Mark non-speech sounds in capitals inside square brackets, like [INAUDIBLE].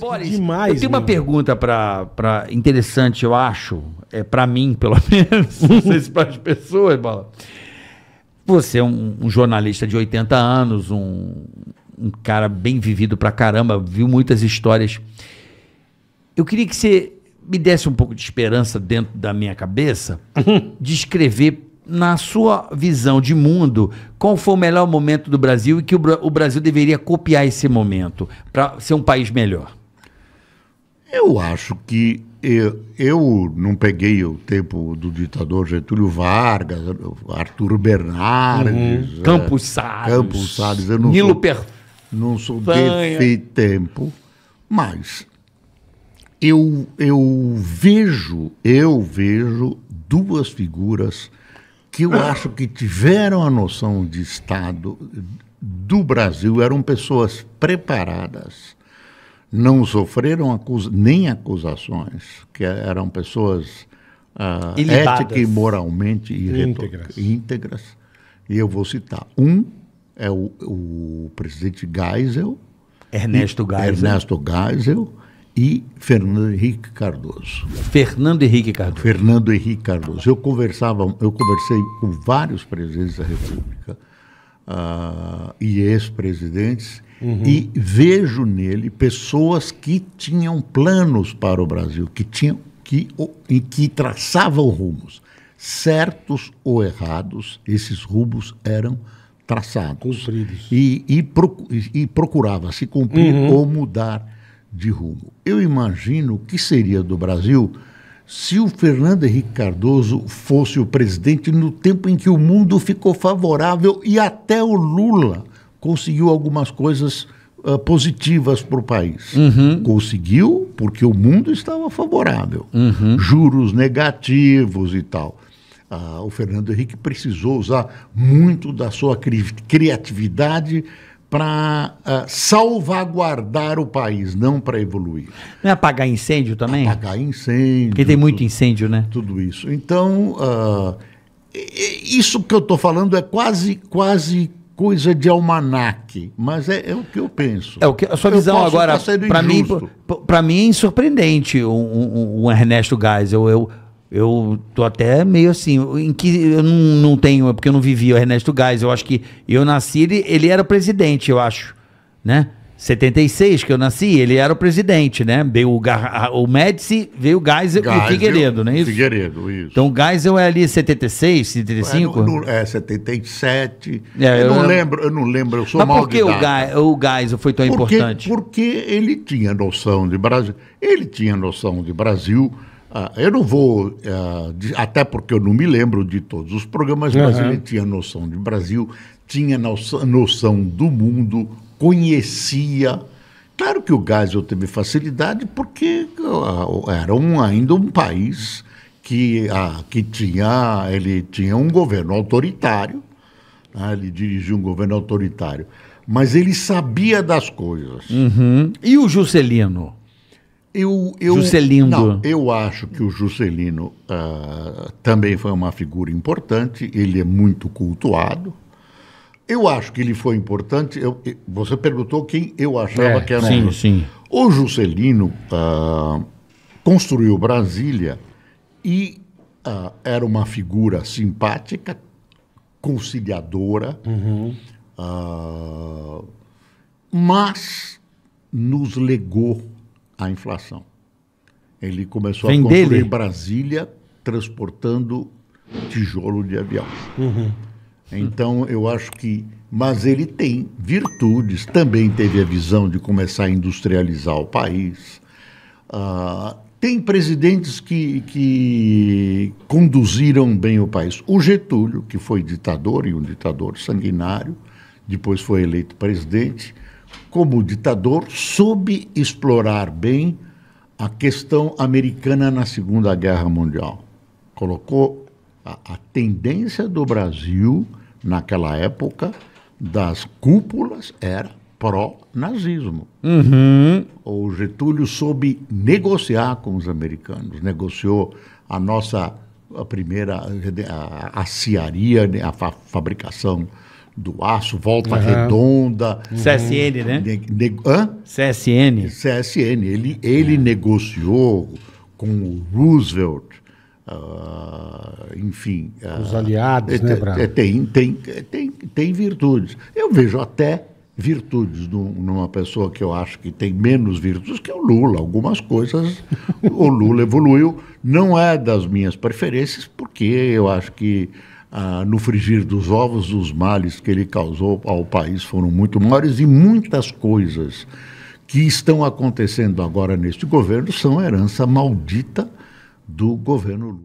Boris, demais, eu tenho meu. uma pergunta pra, pra interessante, eu acho. É para mim, pelo [LAUGHS] menos. não sei se para as pessoas, Bola. Você é um, um, jornalista de 80 anos, um, um cara bem vivido pra caramba, viu muitas histórias. Eu queria que você me desse um pouco de esperança dentro da minha cabeça [LAUGHS] de escrever na sua visão de mundo, qual foi o melhor momento do Brasil e que o, o Brasil deveria copiar esse momento para ser um país melhor? Eu acho que eu, eu, não peguei o tempo do ditador Getúlio Vargas, Arthur Bernardes, uhum. Campos Salles, Campos Salles eu não Nilo sou, per... não sou desse tempo, mas eu, eu vejo, eu vejo duas figuras que eu ah. acho que tiveram a noção de Estado do Brasil, eram pessoas preparadas não sofreram acusa nem acusações, que eram pessoas uh, ética e moralmente íntegras. íntegras. E eu vou citar. Um é o, o presidente Geisel. Ernesto Geisel. Ernesto Geisel e Fernando Henrique Cardoso. Fernando Henrique Cardoso. Fernando Henrique Cardoso. Eu conversava, eu conversei com vários presidentes da República uh, e ex-presidentes Uhum. E vejo nele pessoas que tinham planos para o Brasil, que tinham que, em que traçavam rumos. Certos ou errados, esses rumos eram traçados. Cumpridos. E, e, procu e procurava se cumprir uhum. ou mudar de rumo. Eu imagino o que seria do Brasil se o Fernando Henrique Cardoso fosse o presidente no tempo em que o mundo ficou favorável e até o Lula conseguiu algumas coisas uh, positivas para o país. Uhum. Conseguiu porque o mundo estava favorável. Uhum. Juros negativos e tal. Uh, o Fernando Henrique precisou usar muito da sua cri criatividade para uh, ah, salvaguardar o país, não para evoluir. Não é apagar incêndio também? Apagar incêndio. Porque tem muito tudo, incêndio, né? Tudo isso. Então, uh, isso que eu estou falando é quase, quase coisa de almanaque, mas é, é, o que eu penso. É o que a sua visão agora para mim para mim é surpreendente o um, um, um Ernesto Gás. Eu eu tô até meio assim, em que eu não, não tenho, é porque eu não vivi o Ernesto Gás. Eu acho que eu nasci ele, ele era presidente, eu acho, né? 76, que eu nasci, ele era o presidente, né? Veio o, Gar... o Médici, veio o Geisel, Geisel e o Figueiredo, não é isso? Figueiredo, isso. Então o Geisel é ali 76, 75? É, no, no, é 77. É, eu, eu, não lembro, eu não lembro, eu sou Mas por que o, Ge o Geisel foi tão porque, importante? Porque ele tinha noção de Brasil. Ele tinha noção de Brasil. Ah, eu não vou, ah, de, até porque eu não me lembro de todos os programas, mas ele tinha noção de Brasil, tinha noção do mundo, conhecia. Claro que o Geisel teve facilidade porque ah, era um, ainda um país que, a, ah, que tinha, ele tinha um governo autoritário, né? ele dirigia um governo autoritário, mas ele sabia das coisas. Uhum. E o Juscelino? Eu, eu, Juscelino. Não, eu acho que o Juscelino uh, também foi uma figura importante, ele é muito cultuado. Eu acho que ele foi importante. Eu, você perguntou quem eu achava é, que era. Sim, um... sim. O Juscelino ah, construiu Brasília e ah, era uma figura simpática, conciliadora, uhum. Ah, mas nos legou a inflação. Ele começou Vem a construir dele. Brasília transportando tijolo de avião. Uhum. Então eu acho que. Mas ele tem virtudes, também teve a visão de começar a industrializar o país. Uh, tem presidentes que, que conduziram bem o país. O Getúlio, que foi ditador e um ditador sanguinário, depois foi eleito presidente, como ditador, soube explorar bem a questão americana na Segunda Guerra Mundial. Colocou a, a tendência do Brasil naquela época, das cúpulas era pró-nazismo. Uhum. O Getúlio soube negociar com os americanos, negociou a nossa a primeira a, a né, a fa fabricação do aço, volta uhum. redonda. CSN, um, né? Ne, hã? CSN. CSN. Ele, ele negociou com o Roosevelt Uh, enfim. Ah, os aliados, uh, né, é, Tem, tem, tem, tem virtudes. Eu vejo até virtudes numa pessoa que eu acho que tem menos virtudes que é o Lula. Algumas coisas [LAUGHS] o Lula evoluiu. Não é das minhas preferências, porque eu acho que ah, no frigir dos ovos, os males que ele causou ao país foram muito maiores e muitas coisas que estão acontecendo agora neste governo são herança maldita do governo Lula.